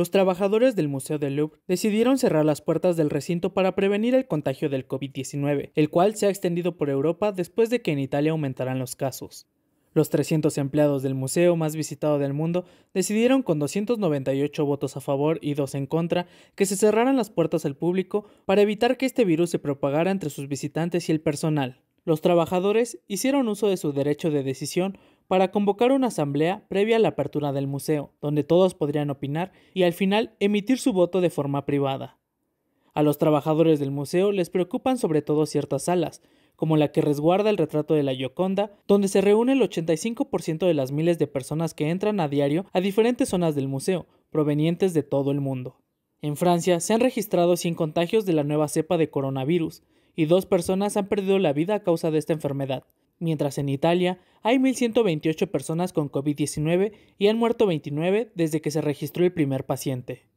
los trabajadores del Museo del Louvre decidieron cerrar las puertas del recinto para prevenir el contagio del COVID-19, el cual se ha extendido por Europa después de que en Italia aumentaran los casos. Los 300 empleados del museo más visitado del mundo decidieron con 298 votos a favor y dos en contra que se cerraran las puertas al público para evitar que este virus se propagara entre sus visitantes y el personal. Los trabajadores hicieron uso de su derecho de decisión para convocar una asamblea previa a la apertura del museo, donde todos podrían opinar y al final emitir su voto de forma privada. A los trabajadores del museo les preocupan sobre todo ciertas salas, como la que resguarda el retrato de la Gioconda, donde se reúne el 85% de las miles de personas que entran a diario a diferentes zonas del museo, provenientes de todo el mundo. En Francia se han registrado 100 contagios de la nueva cepa de coronavirus, y dos personas han perdido la vida a causa de esta enfermedad, mientras en Italia hay 1.128 personas con COVID-19 y han muerto 29 desde que se registró el primer paciente.